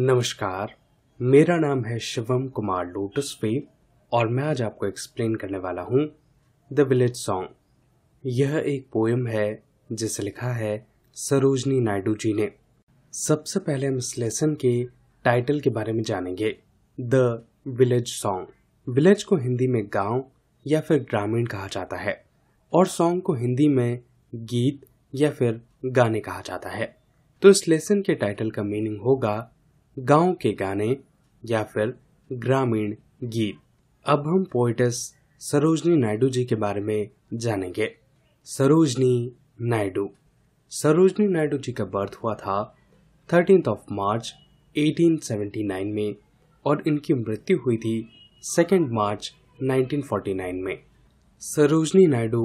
नमस्कार मेरा नाम है शिवम कुमार लोटस पे और मैं आज आपको एक्सप्लेन करने वाला हूँ द विलेज सॉन्ग यह एक पोएम है जिसे लिखा है सरोजनी नायडू जी ने सबसे पहले हम इस लेसन के टाइटल के बारे में जानेंगे द विलेज सॉन्ग विलेज को हिंदी में गांव या फिर ग्रामीण कहा जाता है और सॉन्ग को हिंदी में गीत या फिर गाने कहा जाता है तो इस लेसन के टाइटल का मीनिंग होगा गांव के गाने या फिर ग्रामीण गीत अब हम पोइटस सरोजनी नायडू जी के बारे में जानेंगे सरोजनी नायडू सरोजनी नायडू जी का बर्थ हुआ था थर्टीन ऑफ मार्च 1879 में और इनकी मृत्यु हुई थी सेकेंड मार्च 1949 में Sarojini Naidu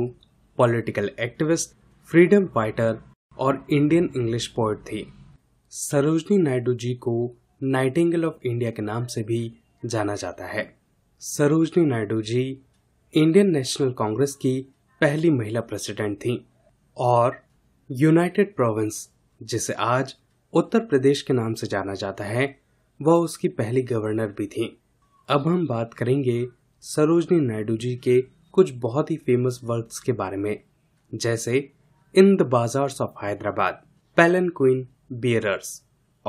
political activist freedom fighter और इंडियन इंग्लिश पोइट थी सरोजनी नायडू जी को नाइटिंगल ऑफ इंडिया के नाम से भी जाना जाता है Sarojini Naidu ji Indian National Congress की पहली महिला प्रेसिडेंट थीं और यूनाइटेड प्रोविंस जिसे आज उत्तर प्रदेश के नाम से जाना जाता है वह उसकी पहली गवर्नर भी थीं अब हम बात करेंगे सरोजनी नायडू जी के कुछ बहुत ही फेमस वर्क्स के बारे में जैसे in the bazaars of Hyderabad palanquin bearers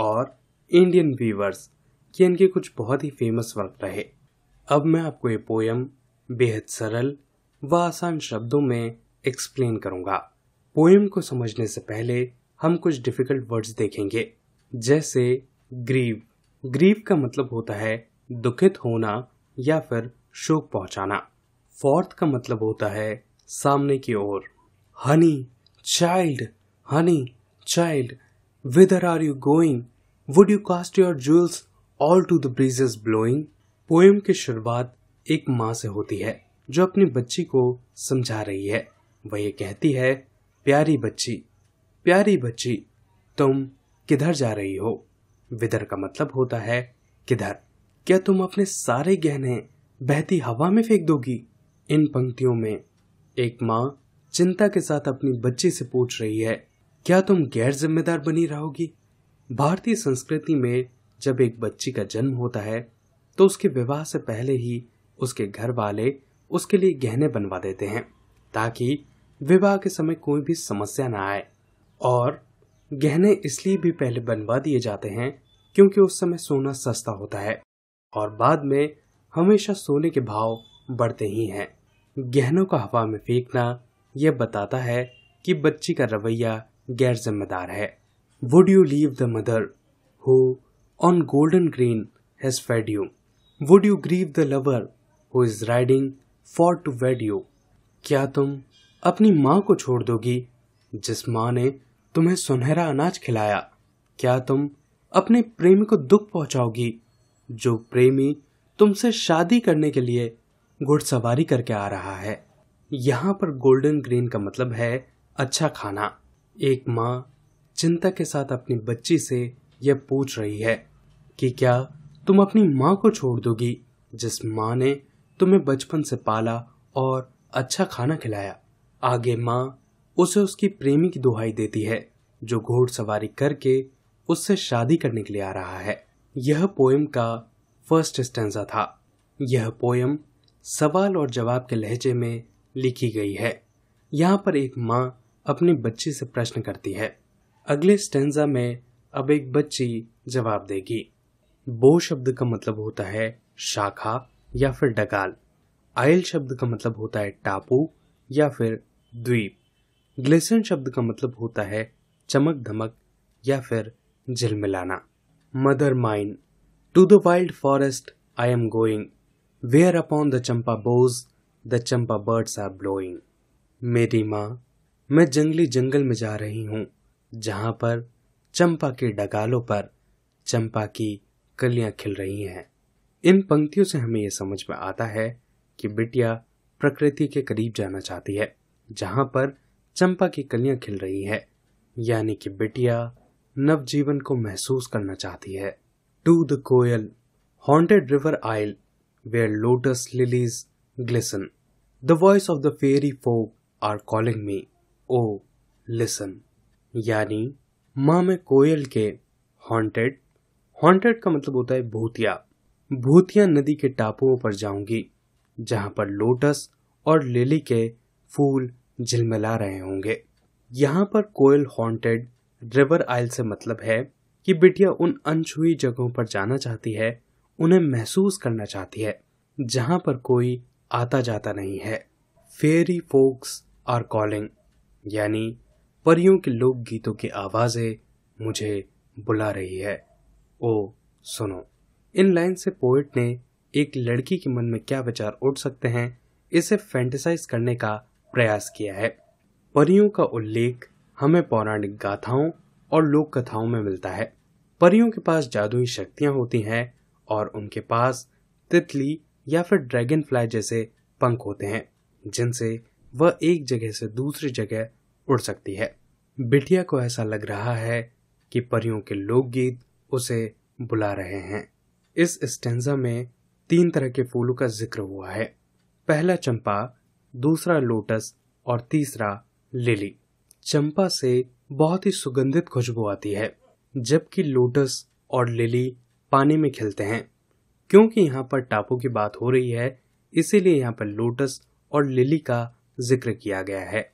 और इंडियन वीवर्स ये इनके कुछ बहुत ही फेमस वर्क रहे अब मैं आपको ये पोयम बेहद सरल व आसान शब्दों में एक्सप्लेन करूंगा पोएम को समझने से पहले हम कुछ डिफिकल्ट वर्ड्स देखेंगे जैसे ग्रीव ग्रीव का मतलब होता है दुखित होना या फिर शोक पहुंचाना फोर्थ का मतलब होता है सामने की ओर honey child honey child whither are you going would you cast your jewels all to the breezes blowing poem की शुरुआत एक माँ से होती है जो अपनी बच्ची को समझा रही है वह ये कहती है प्यारी बच्ची प्यारी बच्ची तुम किधर जा रही हो विधर का मतलब होता है किधर क्या तुम अपने सारे गहने बहती हवा में फेंक दोगी इन पंक्तियों में एक माँ चिंता के साथ अपनी बच्ची से पूछ रही है क्या तुम गैर जिम्मेदार बनी रहोगी भारतीय संस्कृति में जब एक बच्ची का जन्म होता है तो उसके विवाह से पहले ही उसके घर वाले उसके लिए गहने बनवा देते हैं ताकि विवाह के समय कोई भी समस्या ना आए और गहने इसलिए भी पहले बनवा दिए जाते हैं क्योंकि उस समय सोना सस्ता होता है और बाद में हमेशा सोने के भाव बढ़ते ही हैं गहनों का हवा में फेंकना यह बताता है कि बच्ची का रवैया गैर जिम्मेदार है would you leave the mother who on golden green has fed you would you grieve the lover who is riding for to wed you क्या तुम अपनी माँ को छोड़ दोगी जिस माँ ने तुम्हें सुनहरा अनाज खिलाया क्या तुम अपने प्रेमी को दुख पहुंचाओगी जो प्रेमी तुमसे शादी करने के लिए घुड़सवारी करके आ रहा है यहाँ पर गोल्डन ग्रीन का मतलब है अच्छा खाना एक माँ चिंता के साथ अपनी बच्ची से यह पूछ रही है कि क्या तुम अपनी माँ को छोड़ दोगी जिस माँ ने तुम्हें बचपन से पाला और अच्छा खाना खिलाया आगे माँ उसे उसकी प्रेमी की दुहाई देती है जो घोड़सवारी करके उससे शादी करने के लिए आ रहा है यह पोयम का फर्स्ट स्टेंजा था यह पोयम सवाल और जवाब के लहजे में लिखी गई है यहाँ पर एक माँ अपनी बच्ची से प्रश्न करती है अगले स्टेंजा में अब एक बच्ची जवाब देगी बो शब्द का मतलब होता है शाखा या फिर डगाल आयल शब्द का मतलब होता है टापू या फिर द्वीप ग्लिसन शब्द का मतलब होता है चमक धमक या फिर झिलमिलाना mother mine to the wild forest I am going where upon the champa boughs the champa birds are blowing मेरी माँ मैं जंगली जंगल में जा रही हूँ जहां पर चंपा के डगालों पर चंपा की कलियां खिल रही हैं इन पंक्तियों से हमें यह समझ में आता है कि बिटिया प्रकृति के करीब जाना चाहती है जहां पर चंपा की कलियां खिल रही है यानी कि बिटिया नवजीवन को महसूस करना चाहती है to the koyal haunted river isle where lotus lilies glisten the voice of the fairy folk are calling me O listen यानी माँ में कोयल के हॉन्टेड हॉन्टेड का मतलब होता है भूतिया भूतिया नदी के टापुओं पर जाऊंगी जहां पर लोटस और लिली के फूल झिलमिला रहे होंगे यहाँ पर कोयल हॉन्टेड रिवर आइल से मतलब है कि बिटिया उन अनछुई जगहों पर जाना चाहती है उन्हें महसूस करना चाहती है जहां पर कोई आता जाता नहीं है फेरी फोक्स आर कॉलिंग यानी परियों के लोक गीतों की आवाज़ें मुझे बुला रही है ओ सुनो इन लाइन से पोइट ने एक लड़की के मन में क्या विचार उठ सकते हैं इसे फैंटिसाइज करने का प्रयास किया है परियों का उल्लेख हमें पौराणिक गाथाओं और लोक कथाओं में मिलता है परियों के पास जादुई शक्तियां होती हैं और उनके पास तितली या फिर ड्रैगन फ्लाई जैसे पंख होते हैं जिनसे वह एक जगह से दूसरी जगह उड़ सकती है बिटिया को ऐसा लग रहा है कि परियों के लोकगीत उसे बुला रहे हैं इस स्टेंजा में तीन तरह के फूलों का जिक्र हुआ है पहला चंपा दूसरा लोटस और तीसरा लिली चंपा से बहुत ही सुगंधित खुशबू आती है जबकि लोटस और लिली पानी में खिलते हैं क्योंकि यहाँ पर टापू की बात हो रही है इसीलिए यहाँ पर लोटस और लिली का जिक्र किया गया है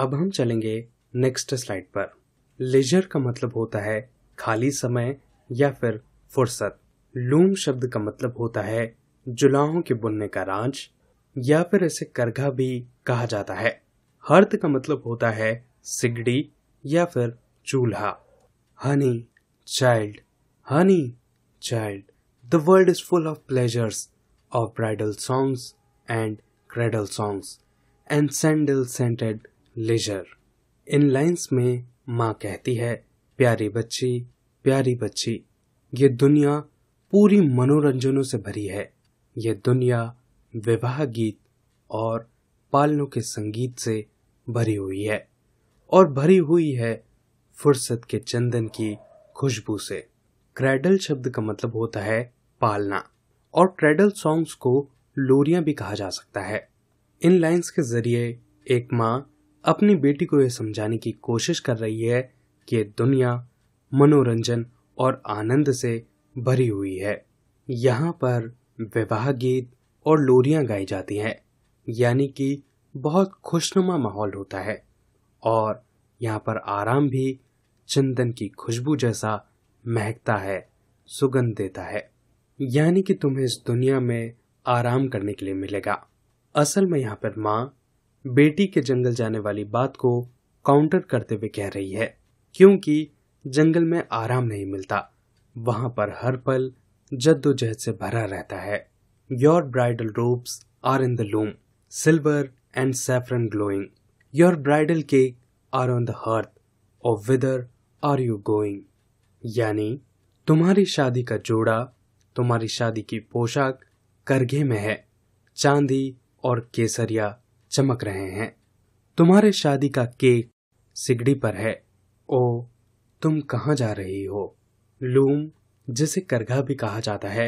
अब हम चलेंगे नेक्स्ट स्लाइड पर लेजर का मतलब होता है खाली समय या फिर फुर्सत लूम शब्द का मतलब होता है जुलाहों के बुनने का राज या फिर इसे करघा भी कहा जाता है हर्त का मतलब होता है सिगड़ी या फिर चूल्हा honey child honey child the world is full of pleasures of bridal songs and cradle songs and sandal scented leisure इन लाइंस में माँ कहती है प्यारी बच्ची प्यारी बच्ची ये दुनिया पूरी मनोरंजनों से भरी है ये दुनिया विवाह गीत और पालनों के संगीत से भरी हुई है और भरी हुई है फुर्सत के चंदन की खुशबू से क्रेडल शब्द का मतलब होता है पालना और क्रेडल सॉन्ग्स को लोरियां भी कहा जा सकता है इन लाइंस के जरिए एक माँ अपनी बेटी को यह समझाने की कोशिश कर रही है कि दुनिया मनोरंजन और आनंद से भरी हुई है यहाँ पर विवाह गीत और लोरियां गाई जाती हैं यानी कि बहुत खुशनुमा माहौल होता है और यहाँ पर आराम भी चंदन की खुशबू जैसा महकता है सुगंध देता है यानी कि तुम्हें इस दुनिया में आराम करने के लिए मिलेगा असल में यहाँ पर माँ बेटी के जंगल जाने वाली बात को काउंटर करते हुए कह रही है क्योंकि जंगल में आराम नहीं मिलता वहां पर हर पल जद्दोजहद से भरा रहता है your bridal robes are in the loom silver and saffron glowing your bridal cakes are on the hearth और विदर आर यू गोइंग यानी तुम्हारी शादी का जोड़ा तुम्हारी शादी की पोशाक करघे में है चांदी और केसरिया चमक रहे हैं तुम्हारे शादी का केक सिगड़ी पर है ओ तुम कहाँ जा रही हो लूम जिसे करघा भी कहा जाता है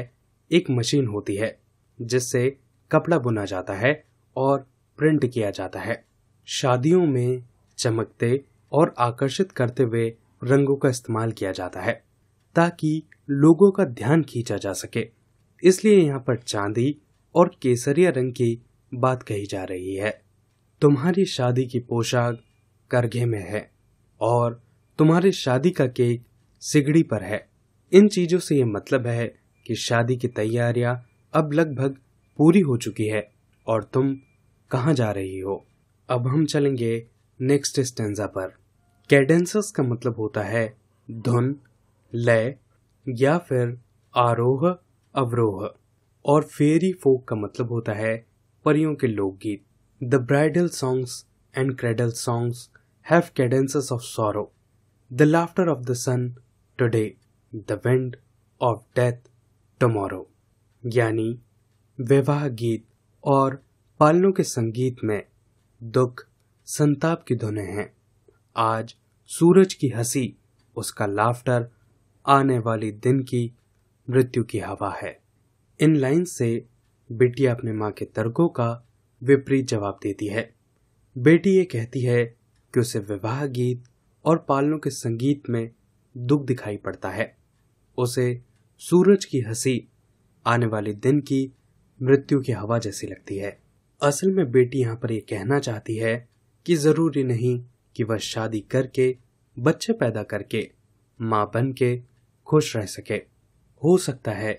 एक मशीन होती है जिससे कपड़ा बुना जाता है और प्रिंट किया जाता है शादियों में चमकते और आकर्षित करते हुए रंगों का इस्तेमाल किया जाता है ताकि लोगों का ध्यान खींचा जा सके इसलिए यहाँ पर चांदी और केसरिया रंग की बात कही जा रही है तुम्हारी शादी की पोशाक करघे में है और तुम्हारे शादी का केक सिगड़ी पर है इन चीजों से यह मतलब है कि शादी की तैयारियां अब लगभग पूरी हो चुकी है और तुम कहा जा रही हो अब हम चलेंगे नेक्स्ट स्टेंजा पर कैडेंसस का मतलब होता है धुन लय या फिर आरोह अवरोह और फेरी फोक का मतलब होता है परियों के लोकगीत the bridal songs and cradle songs have cadences of sorrow the laughter of the sun today the wind of death tomorrow यानी विवाह गीत और पालनों के संगीत में दुख संताप की धुने हैं आज सूरज की हंसी उसका लाफ्टर आने वाली दिन की मृत्यु की हवा है इन लाइन से बेटी अपने माँ के तर्कों का विपरीत जवाब देती है बेटी ये कहती है कि उसे विवाह गीत और पालनों के संगीत में दुख दिखाई पड़ता है उसे सूरज की हंसी आने वाले दिन की मृत्यु की हवा जैसी लगती है असल में बेटी यहाँ पर यह कहना चाहती है कि ज़रूरी नहीं कि वह शादी करके बच्चे पैदा करके माँ बन के खुश रह सके हो सकता है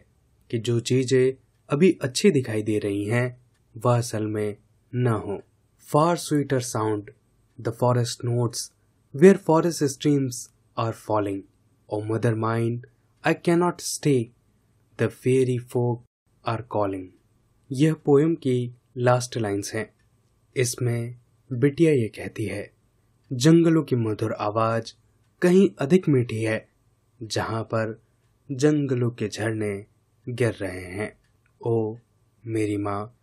कि जो चीज़ें अभी अच्छी दिखाई दे रही हैं वह असल में न हो far sweeter sound the forest notes where forest streams are falling O mother mine I cannot stay the fairy folk are calling यह पोएम की लास्ट लाइन्स हैं इसमें बिटिया ये कहती है जंगलों की मधुर आवाज़ कहीं अधिक मीठी है जहाँ पर जंगलों के झरने गिर रहे हैं ओ मेरी माँ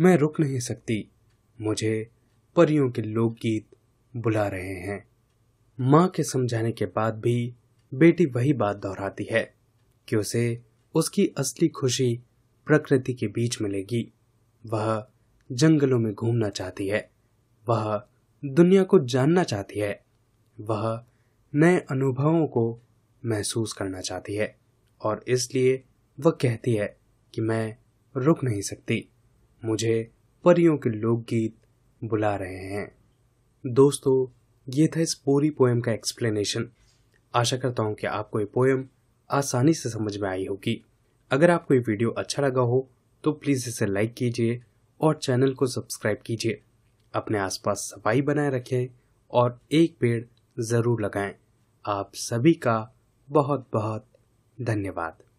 मैं रुक नहीं सकती मुझे परियों के लोकगीत बुला रहे हैं माँ के समझाने के बाद भी बेटी वही बात दोहराती है कि उसे उसकी असली खुशी प्रकृति के बीच मिलेगी वह जंगलों में घूमना चाहती है वह दुनिया को जानना चाहती है वह नए अनुभवों को महसूस करना चाहती है और इसलिए वह कहती है कि मैं रुक नहीं सकती मुझे परियों के लोकगीत बुला रहे हैं दोस्तों ये था इस पूरी पोएम का एक्सप्लेनेशन आशा करता हूँ कि आपको ये पोएम आसानी से समझ में आई होगी अगर आपको ये वीडियो अच्छा लगा हो तो प्लीज़ इसे लाइक कीजिए और चैनल को सब्सक्राइब कीजिए अपने आसपास सफाई बनाए रखें और एक पेड़ ज़रूर लगाएं आप सभी का बहुत बहुत धन्यवाद